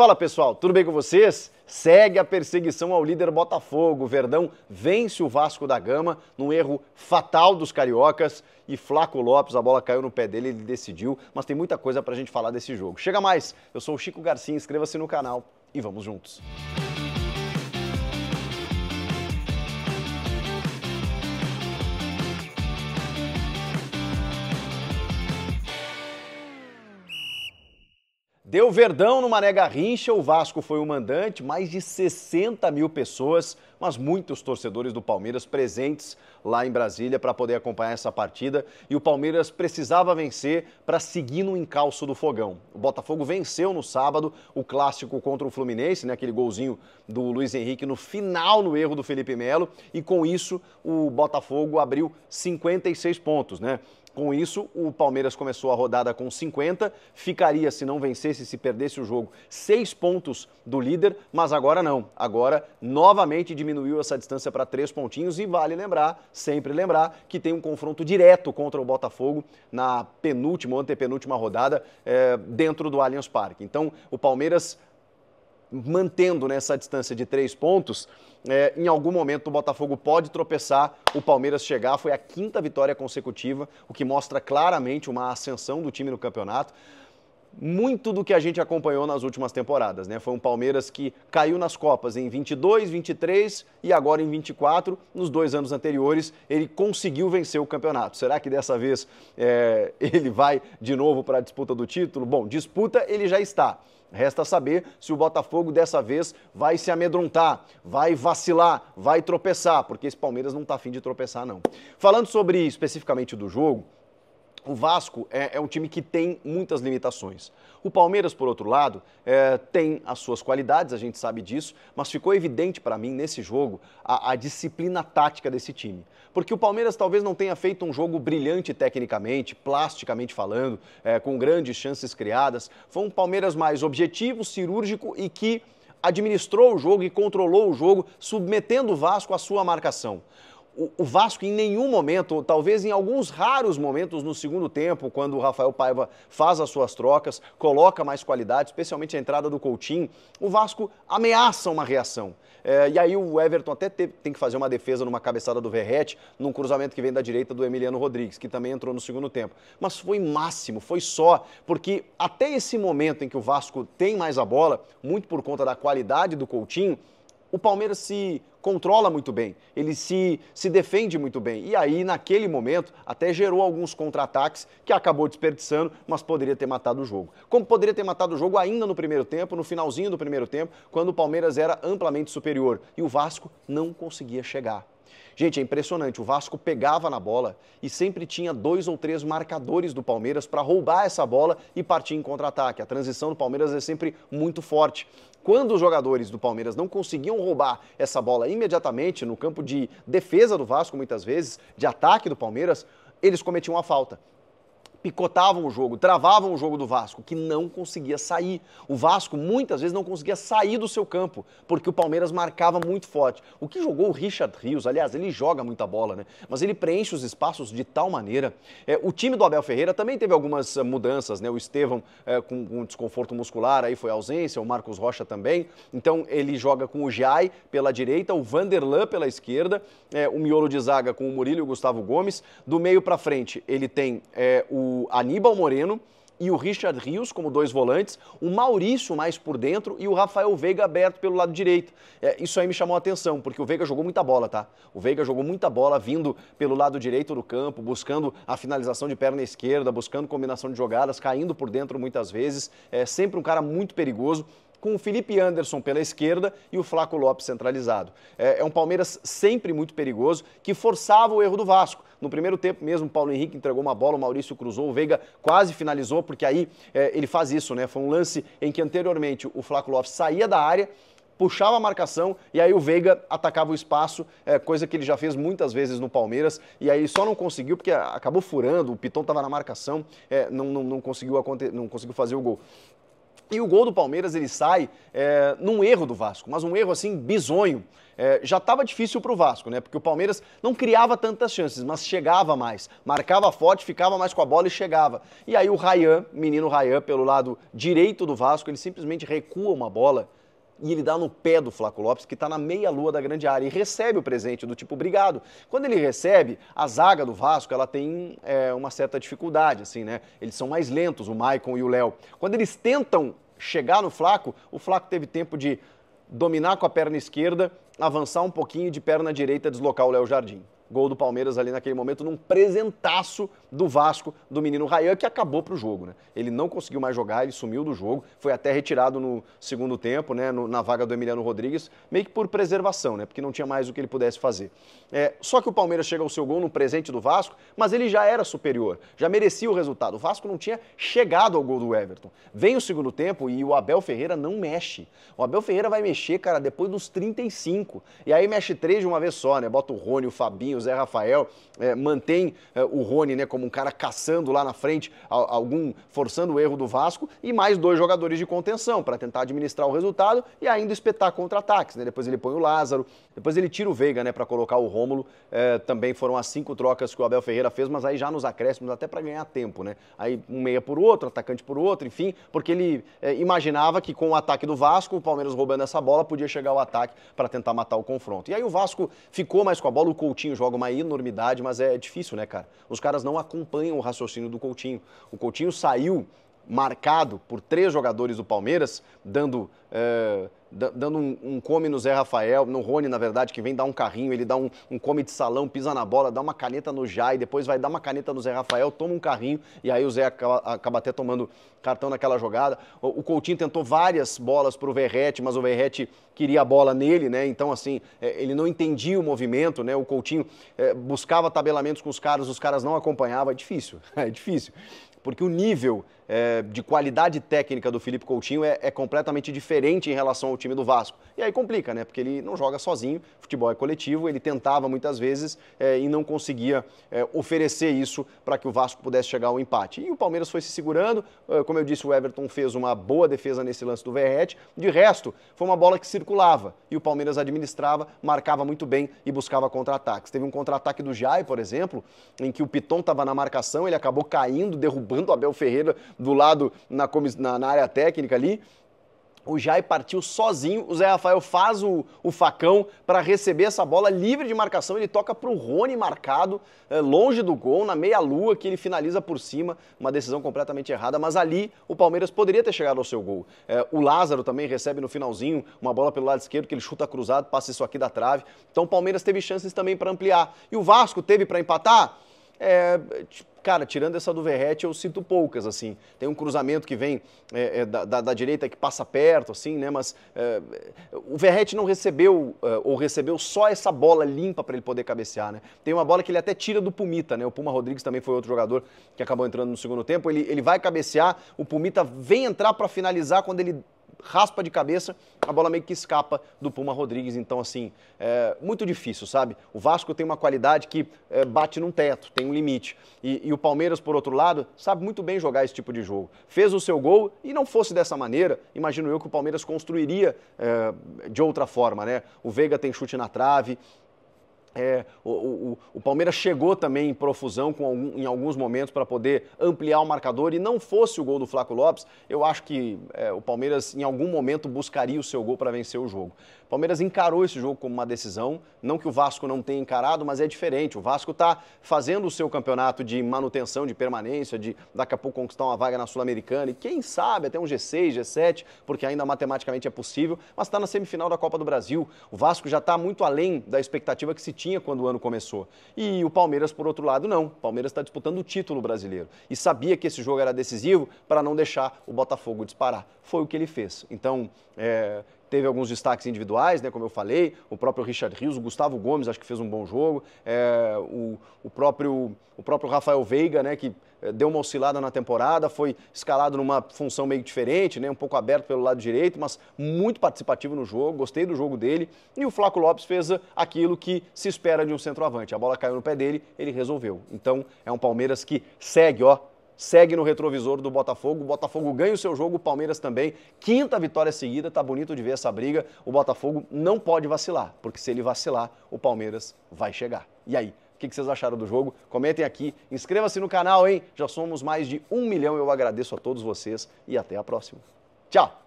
Fala pessoal, tudo bem com vocês? Segue a perseguição ao líder Botafogo. Verdão vence o Vasco da Gama num erro fatal dos cariocas e Flaco Lopes, a bola caiu no pé dele, ele decidiu, mas tem muita coisa pra gente falar desse jogo. Chega mais, eu sou o Chico Garcia, inscreva-se no canal e vamos juntos. Deu verdão no Mané Garrincha, o Vasco foi o mandante, mais de 60 mil pessoas, mas muitos torcedores do Palmeiras presentes lá em Brasília para poder acompanhar essa partida. E o Palmeiras precisava vencer para seguir no encalço do fogão. O Botafogo venceu no sábado o clássico contra o Fluminense, né, aquele golzinho do Luiz Henrique no final, no erro do Felipe Melo, e com isso o Botafogo abriu 56 pontos, né? Com isso, o Palmeiras começou a rodada com 50, ficaria, se não vencesse, se perdesse o jogo, seis pontos do líder, mas agora não. Agora, novamente diminuiu essa distância para três pontinhos e vale lembrar, sempre lembrar, que tem um confronto direto contra o Botafogo na penúltima ou antepenúltima rodada é, dentro do Allianz Parque. Então, o Palmeiras mantendo nessa né, distância de três pontos, é, em algum momento o Botafogo pode tropeçar, o Palmeiras chegar. Foi a quinta vitória consecutiva, o que mostra claramente uma ascensão do time no campeonato. Muito do que a gente acompanhou nas últimas temporadas, né? Foi um Palmeiras que caiu nas Copas em 22, 23 e agora em 24. Nos dois anos anteriores, ele conseguiu vencer o campeonato. Será que dessa vez é, ele vai de novo para a disputa do título? Bom, disputa ele já está. Resta saber se o Botafogo dessa vez vai se amedrontar, vai vacilar, vai tropeçar, porque esse Palmeiras não está afim de tropeçar, não. Falando sobre especificamente do jogo, o Vasco é, é, um time que tem muitas limitações. O Palmeiras, por outro lado, é, tem as suas qualidades, a gente sabe disso, mas ficou evidente para mim nesse jogo a, a, disciplina tática desse time. Porque o Palmeiras talvez não tenha feito um jogo brilhante tecnicamente, plasticamente falando, é, com grandes chances criadas. Foi um Palmeiras mais objetivo, cirúrgico e que administrou o jogo e controlou o jogo, submetendo o Vasco à sua marcação o Vasco em nenhum momento, talvez em alguns raros momentos no segundo tempo, quando o Rafael Paiva faz as suas trocas, coloca mais qualidade, especialmente a entrada do Coutinho, o Vasco ameaça uma reação. É, e aí o Everton até tem que fazer uma defesa numa cabeçada do Verrete, num cruzamento que vem da direita do Emiliano Rodrigues, que também entrou no segundo tempo. Mas foi máximo, foi só, porque até esse momento em que o Vasco tem mais a bola, muito por conta da qualidade do Coutinho, o Palmeiras se controla muito bem, ele se, se defende muito bem. E aí, naquele momento, até gerou alguns contra-ataques que acabou desperdiçando, mas poderia ter matado o jogo. Como poderia ter matado o jogo ainda no primeiro tempo, no finalzinho do primeiro tempo, quando o Palmeiras era amplamente superior e o Vasco não conseguia chegar. Gente, é impressionante. O Vasco pegava na bola e sempre tinha dois ou três marcadores do Palmeiras para roubar essa bola e partir em contra-ataque. A transição do Palmeiras é sempre muito forte. Quando os jogadores do Palmeiras não conseguiam roubar essa bola imediatamente no campo de defesa do Vasco, muitas vezes, de ataque do Palmeiras, eles cometiam a falta picotavam o jogo, travavam o jogo do Vasco, que não conseguia sair. O Vasco muitas vezes não conseguia sair do seu campo, porque o Palmeiras marcava muito forte. O que jogou o Richard Rios, aliás, ele joga muita bola, né? Mas ele preenche os espaços de tal maneira. É, o time do Abel Ferreira também teve algumas eh, mudanças, né? O Estevão é, com, com desconforto muscular, aí foi ausência, o Marcos Rocha também. Então ele joga com o Jai pela direita, o Vanderlan pela esquerda, é, o miolo de zaga com o Murilo e o Gustavo Gomes. Do meio para frente, ele tem o o Aníbal Moreno e o Richard Rios como dois volantes, o Maurício mais por dentro e o Rafael Veiga aberto pelo lado direito. É, isso aí me chamou a atenção, porque o Veiga jogou muita bola, tá? O Veiga jogou muita bola vindo pelo lado direito do campo, buscando a finalização de perna esquerda, buscando combinação de jogadas, caindo por dentro muitas vezes. É sempre um cara muito perigoso com o Felipe Anderson pela esquerda e o Flaco Lopes centralizado. É, é um Palmeiras sempre muito perigoso, que forçava o erro do Vasco. No primeiro tempo mesmo, Paulo Henrique entregou uma bola, o Maurício cruzou, o Veiga quase finalizou, porque aí é, ele faz isso, né? Foi um lance em que anteriormente o Flaco Lopes saía da área, puxava a marcação e aí o Veiga atacava o espaço, é, coisa que ele já fez muitas vezes no Palmeiras, e aí só não conseguiu porque acabou furando, o Piton estava na marcação, é, não, não, não, conseguiu não conseguiu fazer o gol. E o gol do Palmeiras ele sai é, num erro do Vasco, mas um erro assim bizonho. É, já estava difícil para o Vasco, né? Porque o Palmeiras não criava tantas chances, mas chegava mais, marcava forte, ficava mais com a bola e chegava. E aí o Rayan, menino Rayan, pelo lado direito do Vasco, ele simplesmente recua uma bola e ele dá no pé do Flaco Lopes, que está na meia-lua da grande área, e recebe o presente do tipo obrigado. Quando ele recebe, a zaga do Vasco ela tem é, uma certa dificuldade, assim, né? Eles são mais lentos, o Maicon e o Léo. Quando eles tentam chegar no Flaco, o Flaco teve tempo de dominar com a perna esquerda, avançar um pouquinho de perna direita, deslocar o Léo Jardim. Gol do Palmeiras ali naquele momento, num presentaço do Vasco, do menino Rayan, que acabou para o jogo. Né? Ele não conseguiu mais jogar, ele sumiu do jogo, foi até retirado no segundo tempo, né, no, na vaga do Emiliano Rodrigues, meio que por preservação, né, porque não tinha mais o que ele pudesse fazer. É, só que o Palmeiras chega ao seu gol no presente do Vasco, mas ele já era superior, já merecia o resultado. O Vasco não tinha chegado ao gol do Everton. Vem o segundo tempo e o Abel Ferreira não mexe. O Abel Ferreira vai mexer, cara, depois dos 35. E aí mexe três de uma vez só, né? Bota o Rony, o Fabinho, o Zé Rafael, é, mantém é, o Rony né, como um cara caçando lá na frente, algum forçando o erro do Vasco, e mais dois jogadores de contenção para tentar administrar o resultado e ainda espetar contra-ataques. Né? Depois ele põe o Lázaro, depois ele tira o Veiga né, para colocar o Rômulo. É, também foram as cinco trocas que o Abel Ferreira fez, mas aí já nos acréscimos, até para ganhar tempo. Né? Aí um meia por outro, atacante por outro, enfim, porque ele é, imaginava que com o ataque do Vasco, o Palmeiras roubando essa bola, podia chegar ao ataque para tentar matar o confronto. E aí o Vasco ficou mais com a bola, o Coutinho joga joga uma enormidade, mas é difícil, né, cara? Os caras não acompanham o raciocínio do Coutinho. O Coutinho saiu marcado por três jogadores do Palmeiras, dando. Eh, dando um, um, come no Zé Rafael, no Rony, na verdade, que vem dar um carrinho, ele dá um, um, come de salão, pisa na bola, dá uma caneta no Jai, depois vai dar uma caneta no Zé Rafael, toma um carrinho e aí o Zé acaba, acaba até tomando cartão naquela jogada. O, o Coutinho tentou várias bolas para o Verrete, mas o Verrete queria a bola nele, né? Então, assim, é, ele não entendia o movimento, né? O Coutinho é, buscava tabelamentos com os caras, os caras não acompanhavam, é difícil, é difícil. Porque o nível é, de qualidade técnica do Felipe Coutinho é, é, completamente diferente em relação ao time do Vasco. E aí complica, né? Porque ele não joga sozinho, futebol é coletivo, ele tentava muitas vezes é, e não conseguia é, oferecer isso para que o Vasco pudesse chegar ao empate. E o Palmeiras foi se segurando, é, como eu disse, o Everton fez uma boa defesa nesse lance do Verrete. De resto, foi uma bola que circulava e o Palmeiras administrava, marcava muito bem e buscava contra-ataques. Teve um contra-ataque do Jai, por exemplo, em que o Piton estava na marcação, ele acabou caindo, derrubando o Abel Ferreira do lado na, na, na área técnica ali. O Jai partiu sozinho, o Zé Rafael faz o, o facão para receber essa bola livre de marcação, ele toca para o Rony marcado, é, longe do gol, na meia-lua, que ele finaliza por cima, uma decisão completamente errada, mas ali o Palmeiras poderia ter chegado ao seu gol. É, o Lázaro também recebe no finalzinho uma bola pelo lado esquerdo, que ele chuta cruzado, passa isso aqui da trave, então o Palmeiras teve chances também para ampliar. E o Vasco teve para empatar? É, cara, tirando essa do Verrete, eu cito poucas, assim. Tem um cruzamento que vem é, é, da, da, da, direita que passa perto, assim, né? Mas é, o Verrete não recebeu, é, ou recebeu só essa bola limpa para ele poder cabecear, né? Tem uma bola que ele até tira do Pumita, né? O Puma Rodrigues também foi outro jogador que acabou entrando no segundo tempo. Ele, ele vai cabecear, o Pumita vem entrar para finalizar quando ele raspa de cabeça, a bola meio que escapa do Puma Rodrigues. Então, assim, é muito difícil, sabe? O Vasco tem uma qualidade que é, bate num teto, tem um limite. E, e o Palmeiras, por outro lado, sabe muito bem jogar esse tipo de jogo. Fez o seu gol e não fosse dessa maneira, imagino eu que o Palmeiras construiria é, de outra forma, né? O Veiga tem chute na trave, é, o, o, o, Palmeiras chegou também em profusão algum, em alguns momentos para poder ampliar o marcador e não fosse o gol do Flávio Lopes, eu acho que é, o Palmeiras em algum momento buscaria o seu gol para vencer o jogo. O Palmeiras encarou esse jogo como uma decisão, não que o Vasco não tenha encarado, mas é diferente. O Vasco está fazendo o seu campeonato de manutenção, de permanência, de daqui a pouco conquistar uma vaga na Sul-Americana e quem sabe até um G6, G7, porque ainda matematicamente é possível, mas está na semifinal da Copa do Brasil. O Vasco já está muito além da expectativa que se tinha quando o ano começou. E o Palmeiras, por outro lado, não. O Palmeiras está disputando o título brasileiro e sabia que esse jogo era decisivo para não deixar o Botafogo disparar. Foi o que ele fez. Então, é, teve alguns destaques individuais, né, como eu falei, o próprio Richard Rios, o Gustavo Gomes, acho que fez um bom jogo, é, o, o, próprio, o próprio Rafael Veiga, né, que é, deu uma oscilada na temporada, foi escalado numa função meio diferente, né, um pouco aberto pelo lado direito, mas muito participativo no jogo, gostei do jogo dele. E o Flávio Lopes fez ah, aquilo que se espera de um centroavante, a bola caiu no pé dele, ele resolveu. Então é um Palmeiras que segue, ó, segue no retrovisor do Botafogo. O Botafogo ganha o seu jogo, o Palmeiras também. Quinta vitória seguida, tá bonito de ver essa briga. O Botafogo não pode vacilar, porque se ele vacilar, o Palmeiras vai chegar. E aí? O que vocês acharam do jogo? Comentem aqui, inscreva-se no canal, hein? Já somos mais de um milhão. Eu agradeço a todos vocês e até a próxima. Tchau!